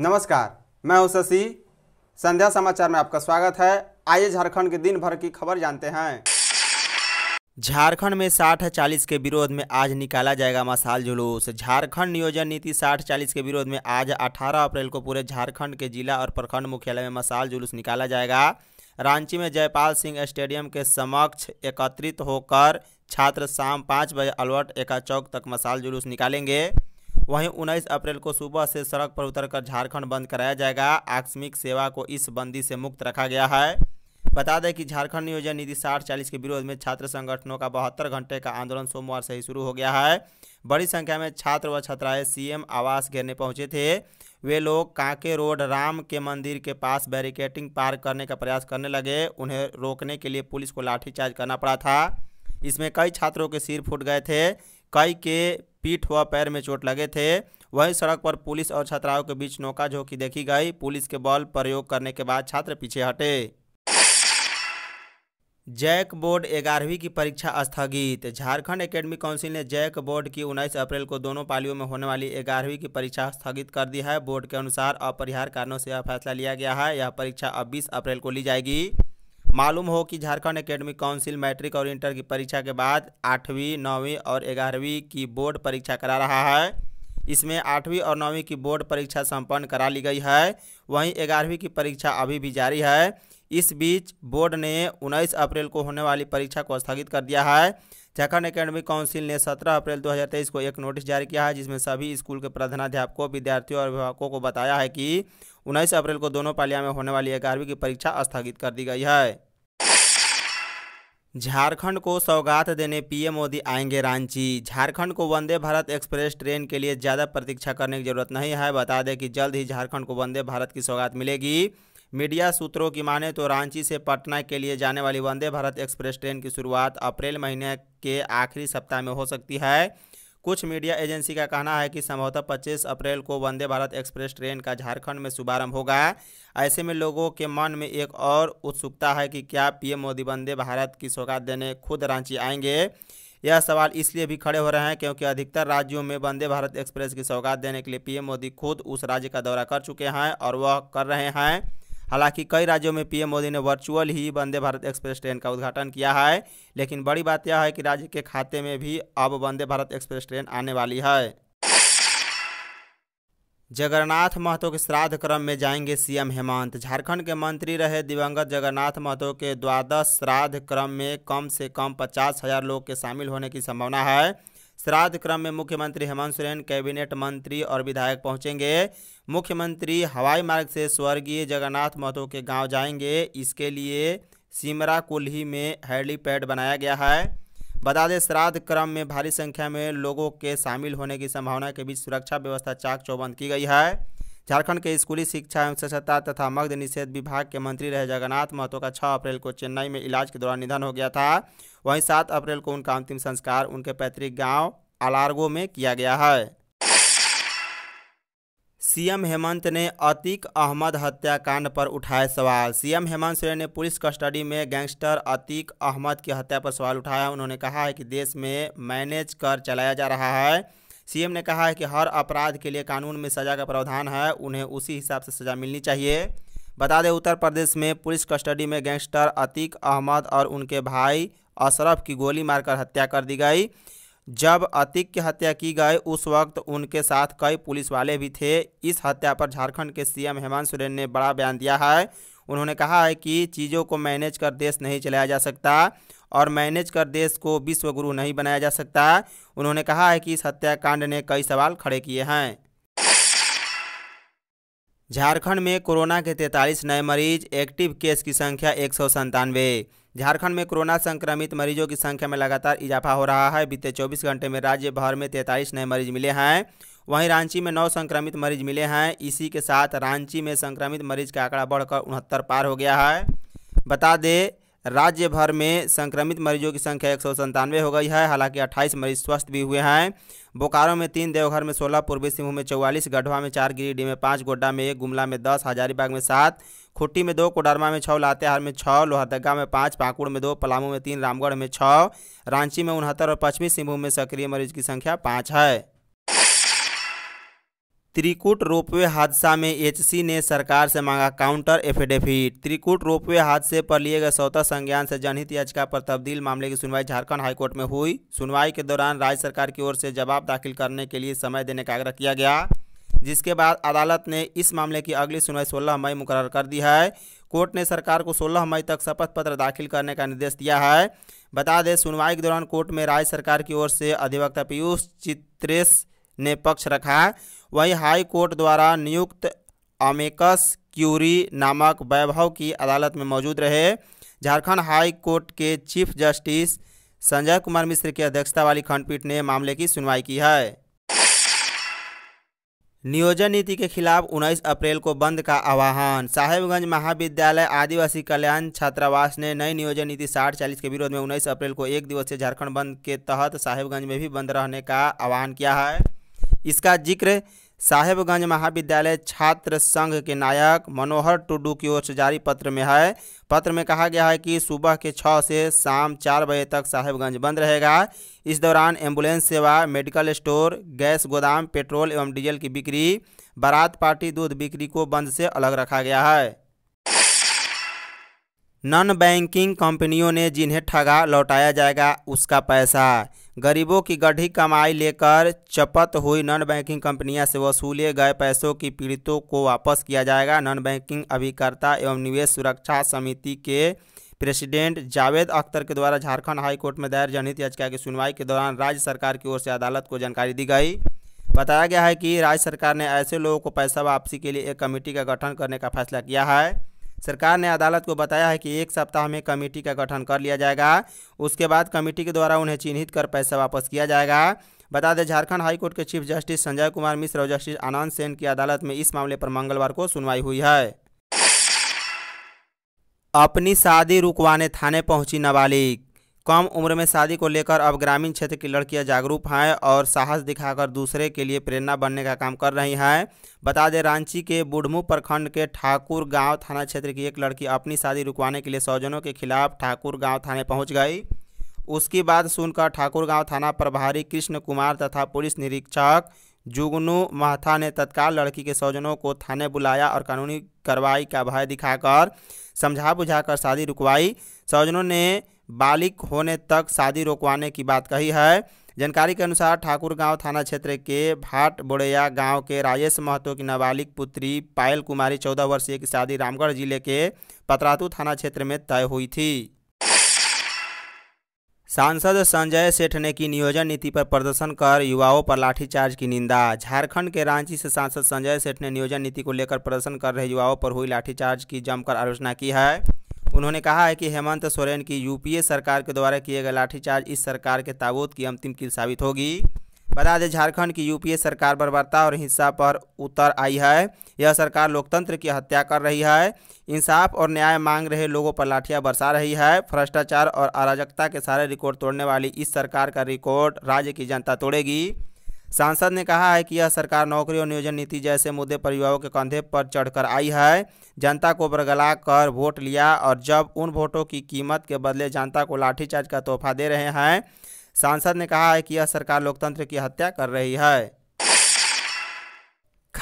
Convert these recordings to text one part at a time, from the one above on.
नमस्कार मैं हूं शशि संध्या समाचार में आपका स्वागत है आइए झारखंड के दिन भर की खबर जानते हैं झारखंड में साठ चालीस के विरोध में आज निकाला जाएगा मसाल जुलूस झारखंड नियोजन नीति साठ चालीस के विरोध में आज 18 अप्रैल को पूरे झारखंड के जिला और प्रखंड मुख्यालय में मसाल जुलूस निकाला जाएगा रांची में जयपाल सिंह स्टेडियम के समक्ष एकत्रित होकर छात्र शाम पाँच बजे अलवर्ट एका चौक तक मसाल जुलूस निकालेंगे वहीं 19 अप्रैल को सुबह से सड़क पर उतरकर झारखंड बंद कराया जाएगा आकस्मिक सेवा को इस बंदी से मुक्त रखा गया है बता दें कि झारखंड नियोजन नीति साठ चालीस के विरोध में छात्र संगठनों का बहत्तर घंटे का आंदोलन सोमवार से ही शुरू हो गया है बड़ी संख्या में छात्र व छात्राएं सीएम आवास घेरने पहुंचे थे वे लोग कांके रोड राम के मंदिर के पास बैरिकेटिंग पार करने का प्रयास करने लगे उन्हें रोकने के लिए पुलिस को लाठीचार्ज करना पड़ा था इसमें कई छात्रों के सिर फूट गए थे कई के पीठ व पैर में चोट लगे थे वहीं सड़क पर पुलिस और छात्राओं के बीच नौका झोंकी देखी गई पुलिस के बल प्रयोग करने के बाद छात्र पीछे हटे जैक बोर्ड ग्यारहवीं की परीक्षा स्थगित झारखंड एकेडमी काउंसिल ने जैक बोर्ड की 19 अप्रैल को दोनों पालियों में होने वाली ग्यारहवीं की परीक्षा स्थगित कर दी है बोर्ड के अनुसार अपरिहार कारणों से यह फैसला लिया गया है यह परीक्षा अब 20 अप्रैल को ली जाएगी मालूम हो कि झारखंड एकेडमिक काउंसिल मैट्रिक और इंटर की परीक्षा के बाद आठवीं नौवीं और ग्यारहवीं की बोर्ड परीक्षा करा रहा है इसमें आठवीं और नौवीं की बोर्ड परीक्षा संपन्न करा ली गई है वहीं ग्यारहवीं की परीक्षा अभी भी जारी है इस बीच बोर्ड ने 19 अप्रैल को होने वाली परीक्षा को स्थगित कर दिया है झारखंड एकेडमिक काउंसिल ने 17 अप्रैल 2023 को एक नोटिस जारी किया है जिसमें सभी स्कूल के प्रधानाध्यापकों विद्यार्थियों और अभिभावकों को बताया है कि 19 अप्रैल को दोनों पालिया में होने वाली ग्यारहवीं की परीक्षा स्थगित कर दी गई है झारखंड को सौगात देने पीएम मोदी आएंगे रांची झारखंड को वंदे भारत एक्सप्रेस ट्रेन के लिए ज़्यादा प्रतीक्षा करने की जरूरत नहीं है बता दें कि जल्द ही झारखंड को वंदे भारत की सौगात मिलेगी मीडिया सूत्रों की माने तो रांची से पटना के लिए जाने वाली वंदे भारत एक्सप्रेस ट्रेन की शुरुआत अप्रैल महीने के आखिरी सप्ताह में हो सकती है कुछ मीडिया एजेंसी का कहना है कि संभवतः 25 अप्रैल को वंदे भारत एक्सप्रेस ट्रेन का झारखंड में शुभारंभ होगा ऐसे में लोगों के मन में एक और उत्सुकता है कि क्या पीएम मोदी वंदे भारत की सौगात देने खुद रांची आएंगे यह सवाल इसलिए भी खड़े हो रहे हैं क्योंकि अधिकतर राज्यों में वंदे भारत एक्सप्रेस की सौगात देने के लिए पीएम मोदी खुद उस राज्य का दौरा कर चुके हैं और वह कर रहे हैं हालांकि कई राज्यों में पीएम मोदी ने वर्चुअल ही वंदे भारत एक्सप्रेस ट्रेन का उद्घाटन किया है लेकिन बड़ी बात यह है कि राज्य के खाते में भी अब वंदे भारत एक्सप्रेस ट्रेन आने वाली है जगन्नाथ महतो के श्राद्ध क्रम में जाएंगे सीएम हेमंत झारखंड के मंत्री रहे दिवंगत जगन्नाथ महतो के द्वादश श्राद्ध क्रम में कम से कम पचास हजार लोग के शामिल होने की संभावना है श्राद्ध क्रम में मुख्यमंत्री हेमंत सोरेन कैबिनेट मंत्री और विधायक पहुंचेंगे मुख्यमंत्री हवाई मार्ग से स्वर्गीय जगन्नाथ महतो के गांव जाएंगे इसके लिए सिमरा कुल्ही में हेलीपैड बनाया गया है बता दें श्राद्ध क्रम में भारी संख्या में लोगों के शामिल होने की संभावना के बीच सुरक्षा व्यवस्था चाक चौबंद की गई है झारखंड के स्कूली शिक्षा एवं सशक्तता तथा मग्ध निषेध विभाग के मंत्री रहे जगन्नाथ महतो का छः अप्रैल को चेन्नई में इलाज के दौरान निधन हो गया था वहीं सात अप्रैल को उनका अंतिम संस्कार उनके पैतृक गाँव अलार्गो में किया गया है सीएम हेमंत ने अतीक अहमद हत्याकांड पर उठाए सवाल सीएम हेमंत सोरेन ने पुलिस कस्टडी में गैंगस्टर अतीक अहमद की हत्या पर सवाल उठाया उन्होंने कहा है कि देश में मैनेज कर चलाया जा रहा है सीएम ने कहा है कि हर अपराध के लिए कानून में सज़ा का प्रावधान है उन्हें उसी हिसाब से सज़ा मिलनी चाहिए बता दें उत्तर प्रदेश में पुलिस कस्टडी में गैंगस्टर अतीक अहमद और उनके भाई अशरफ की गोली मारकर हत्या कर दी गई जब अतीक की हत्या की गई उस वक्त उनके साथ कई पुलिस वाले भी थे इस हत्या पर झारखंड के सीएम हेमंत सोरेन ने बड़ा बयान दिया है उन्होंने कहा है कि चीज़ों को मैनेज कर देश नहीं चलाया जा सकता और मैनेज कर देश को विश्व गुरु नहीं बनाया जा सकता उन्होंने कहा है कि इस हत्याकांड ने कई सवाल खड़े किए हैं झारखंड में कोरोना के 43 नए मरीज एक्टिव केस की संख्या एक झारखंड में कोरोना संक्रमित मरीजों की संख्या में लगातार इजाफा हो रहा है बीते 24 घंटे में राज्य भर में 43 नए मरीज मिले हैं वहीं रांची में नौ संक्रमित मरीज मिले हैं इसी के साथ रांची में संक्रमित मरीज का आंकड़ा बढ़कर उनहत्तर पार हो गया है बता दें राज्य भर में संक्रमित मरीजों की संख्या एक सौ संतानवे हो गई है हालांकि 28 मरीज स्वस्थ भी हुए हैं बोकारो में तीन देवघर में सोलह पूर्वी सिंहभूम में चौवालीस गढ़वा में चार गिरिडीह में पाँच गोड्डा में एक गुमला में दस हजारीबाग में सात खुट्टी में दो कोडरमा में छः लातेहार में छः लोहरदगा में पाँच पाकुड़ में दो पलामू में तीन रामगढ़ में छः रांची में उनहत्तर और पश्चिमी सिंहभूम में सक्रिय मरीज की संख्या पाँच है त्रिकुट रोपवे हादसा में एचसी ने सरकार से मांगा काउंटर एफिडेविट त्रिकुट रोपवे हादसे पर लिए गए स्वतः संज्ञान से जनहित याचिका पर तब्दील मामले की सुनवाई झारखंड हाईकोर्ट में हुई सुनवाई के दौरान राज्य सरकार की ओर से जवाब दाखिल करने के लिए समय देने का आग्रह किया गया जिसके बाद अदालत ने इस मामले की अगली सुनवाई 16 मई मुकर कर दी है कोर्ट ने सरकार को 16 मई तक शपथ पत्र दाखिल करने का निर्देश दिया है बता दें सुनवाई के दौरान कोर्ट में राज्य सरकार की ओर से अधिवक्ता पीयूष चित्रेश ने पक्ष रखा वहीं हाई कोर्ट द्वारा नियुक्त अमेकस क्यूरी नामक वैभव की अदालत में मौजूद रहे झारखंड हाई कोर्ट के चीफ जस्टिस संजय कुमार मिश्र की अध्यक्षता वाली खंडपीठ ने मामले की सुनवाई की है नियोजन नीति के खिलाफ 19 अप्रैल को बंद का आह्वान साहेबगंज महाविद्यालय आदिवासी कल्याण छात्रावास ने नई नियोजन नीति साठ चालीस के विरोध में 19 अप्रैल को एक दिवसीय झारखंड बंद के तहत साहेबगंज में भी बंद रहने का आह्वान किया है इसका जिक्र साहेबगंज महाविद्यालय छात्र संघ के नायक मनोहर टुडू की ओर से जारी पत्र में है पत्र में कहा गया है कि सुबह के छः से शाम चार बजे तक साहेबगंज बंद रहेगा इस दौरान एम्बुलेंस सेवा मेडिकल स्टोर गैस गोदाम पेट्रोल एवं डीजल की बिक्री बारात पार्टी दूध बिक्री को बंद से अलग रखा गया है नॉन बैंकिंग कंपनियों ने जिन्हें ठगा लौटाया जाएगा उसका पैसा गरीबों की गढ़ी कमाई लेकर चपत हुई नॉन बैंकिंग कंपनियां से वसूले गए पैसों की पीड़ितों को वापस किया जाएगा नॉन बैंकिंग अभिकर्ता एवं निवेश सुरक्षा समिति के प्रेसिडेंट जावेद अख्तर के द्वारा झारखंड हाईकोर्ट में दायर जनहित याचिका की सुनवाई के दौरान राज्य सरकार की ओर से अदालत को जानकारी दी गई बताया गया है कि राज्य सरकार ने ऐसे लोगों को पैसा वापसी के लिए एक कमेटी का गठन करने का फैसला किया है सरकार ने अदालत को बताया है कि एक सप्ताह में कमेटी का गठन कर लिया जाएगा उसके बाद कमेटी के द्वारा उन्हें चिन्हित कर पैसा वापस किया जाएगा बता दें झारखंड हाईकोर्ट के चीफ जस्टिस संजय कुमार मिश्र और जस्टिस आनंद सेन की अदालत में इस मामले पर मंगलवार को सुनवाई हुई है अपनी शादी रुकवाने थाने पहुंची नाबालिग कम उम्र में शादी को लेकर अब ग्रामीण क्षेत्र की लड़कियां जागरूक हैं और साहस दिखाकर दूसरे के लिए प्रेरणा बनने का काम कर रही हैं बता दें रांची के बुढ़मू प्रखंड के ठाकुर गांव थाना क्षेत्र की एक लड़की अपनी शादी रुकवाने के लिए सौजनों के खिलाफ ठाकुर गांव थाने पहुंच गई उसकी बात सुनकर ठाकुर गाँव थाना प्रभारी कृष्ण कुमार तथा पुलिस निरीक्षक जुगनू महथा ने तत्काल लड़की के सौजनों को थाने बुलाया और कानूनी कार्रवाई का भय दिखाकर समझा बुझाकर शादी रुकवाई सौजनों ने बालिक होने तक शादी रोकवाने की बात कही है जानकारी के अनुसार ठाकुर गांव थाना क्षेत्र के भाट बोड़ैया गांव के राजेश महतो की नाबालिग पुत्री पायल कुमारी चौदह वर्षीय की शादी रामगढ़ जिले के पतरातू थाना क्षेत्र में तय हुई थी सांसद संजय सेठ ने की नियोजन नीति पर प्रदर्शन कर युवाओं पर लाठीचार्ज की निंदा झारखंड के रांची से सांसद संजय सेठ ने नियोजन नीति को लेकर प्रदर्शन कर रहे युवाओं पर हुई लाठीचार्ज की जमकर आलोचना की है उन्होंने कहा है कि हेमंत सोरेन की यूपीए सरकार के द्वारा किए गए लाठीचार्ज इस सरकार के ताबूत की अंतिम किल साबित होगी बता दें झारखंड की यूपीए सरकार बर्बरता और हिंसा पर उतर आई है यह सरकार लोकतंत्र की हत्या कर रही है इंसाफ और न्याय मांग रहे लोगों पर लाठियां बरसा रही है भ्रष्टाचार और अराजकता के सारे रिकॉर्ड तोड़ने वाली इस सरकार का रिकॉर्ड राज्य की जनता तोड़ेगी सांसद ने कहा है कि यह सरकार नौकरी और नियोजन नीति जैसे मुद्दे पर युवाओं के कंधे पर चढ़कर आई है जनता को बरगला कर वोट लिया और जब उन वोटों की कीमत के बदले जनता को लाठीचार्ज का तोहफा दे रहे हैं सांसद ने कहा है कि यह सरकार लोकतंत्र की हत्या कर रही है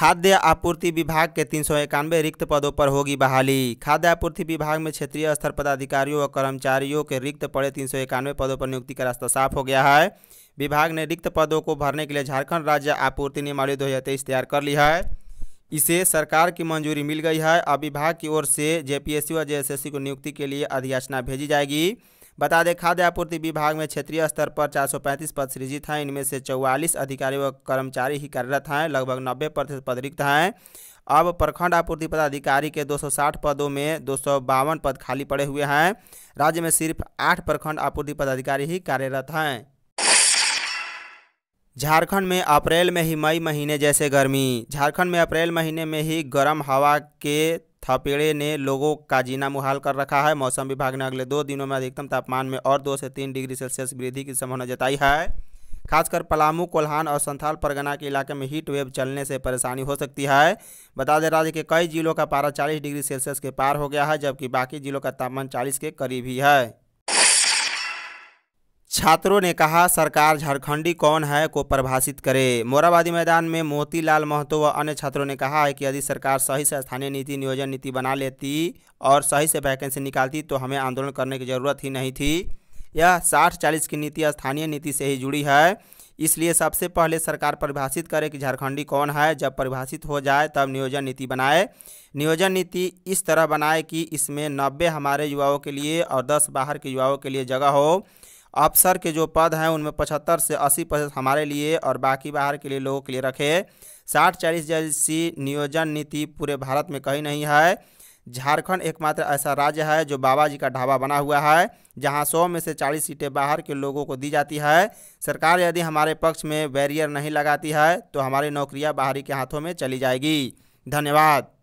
खाद्य आपूर्ति विभाग के तीन सौ इक्यानवे रिक्त पदों पर होगी बहाली खाद्य आपूर्ति विभाग में क्षेत्रीय स्तर पदाधिकारियों और कर्मचारियों के रिक्त पड़े तीन सौ इक्यानवे पदों पर नियुक्ति का रास्ता साफ हो गया है विभाग ने रिक्त पदों को भरने के लिए झारखंड राज्य आपूर्ति नियमावली दो तैयार कर ली है इसे सरकार की मंजूरी मिल गई है अब विभाग की ओर से सी और सी को नियुक्ति के लिए अधियाचना भेजी जाएगी बता दें खाद्य आपूर्ति विभाग में क्षेत्रीय स्तर पर 435 पद सृजित हैं इनमें से 44 अधिकारी व कर्मचारी ही कार्यरत हैं लगभग 90 प्रतिशत पद रिक्त हैं अब प्रखंड आपूर्ति पदाधिकारी के 260 पदों में दो पद खाली पड़े हुए हैं राज्य में सिर्फ आठ प्रखंड आपूर्ति पदाधिकारी ही कार्यरत हैं झारखंड में अप्रैल में ही मई महीने जैसे गर्मी झारखंड में अप्रैल महीने में ही गर्म हवा के थपेड़े ने लोगों का जीना मुहाल कर रखा है मौसम विभाग ने अगले दो दिनों में अधिकतम तापमान में और दो से तीन डिग्री सेल्सियस वृद्धि की संभावना जताई है खासकर पलामू कोल्हान और संथाल परगना के इलाके में हीट वेव चलने से परेशानी हो सकती है बता दें राज्य के कई जिलों का पारा 40 डिग्री सेल्सियस के पार हो गया है जबकि बाकी जिलों का तापमान 40 के करीब ही है छात्रों ने कहा सरकार झारखंडी कौन है को परिभाषित करे मोराबादी मैदान में मोतीलाल महतो व अन्य छात्रों ने कहा है कि यदि सरकार सही से स्थानीय नीति नियोजन नीति बना लेती और सही से वैकेंसी निकालती तो हमें आंदोलन करने की ज़रूरत ही नहीं थी यह साठ चालीस की नीति स्थानीय नीति से ही जुड़ी है इसलिए सबसे पहले सरकार परिभाषित करे कि झारखंडी कौन है जब परिभाषित हो जाए तब नियोजन नीति बनाए नियोजन नीति इस तरह बनाए कि इसमें नब्बे हमारे युवाओं के लिए और दस बाहर के युवाओं के लिए जगह हो अफसर के जो पद हैं उनमें पचहत्तर से अस्सी प्रतिशत हमारे लिए और बाकी बाहर के लिए लोगों के लिए रखे साठ चालीस जैसी नियोजन नीति पूरे भारत में कहीं नहीं है झारखंड एकमात्र ऐसा राज्य है जो बाबा जी का ढाबा बना हुआ है जहां 100 में से 40 सीटें बाहर के लोगों को दी जाती है सरकार यदि हमारे पक्ष में बैरियर नहीं लगाती है तो हमारी नौकरियां बाहरी के हाथों में चली जाएगी धन्यवाद